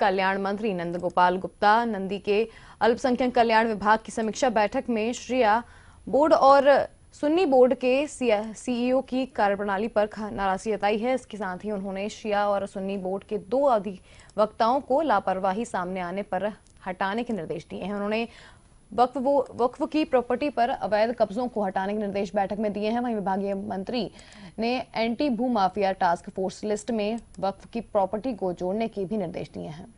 कल्याण मंत्री नंद गोपाल गुप्ता नंदी के अल्पसंख्यक कल्याण विभाग की समीक्षा बैठक में श्रिया बोर्ड और सुन्नी बोर्ड के सीईओ की कार्यप्रणाली पर नाराजगी जताई है इसके साथ ही उन्होंने श्रिया और सुन्नी बोर्ड के दो अधिवक्ताओं को लापरवाही सामने आने पर हटाने के निर्देश दिए हैं उन्होंने वक्फ वक्फ की प्रॉपर्टी पर अवैध कब्जों को हटाने के निर्देश बैठक में दिए हैं वहीं विभागीय मंत्री ने एंटी भू माफिया टास्क फोर्स लिस्ट में वक्फ की प्रॉपर्टी को जोड़ने के भी निर्देश दिए हैं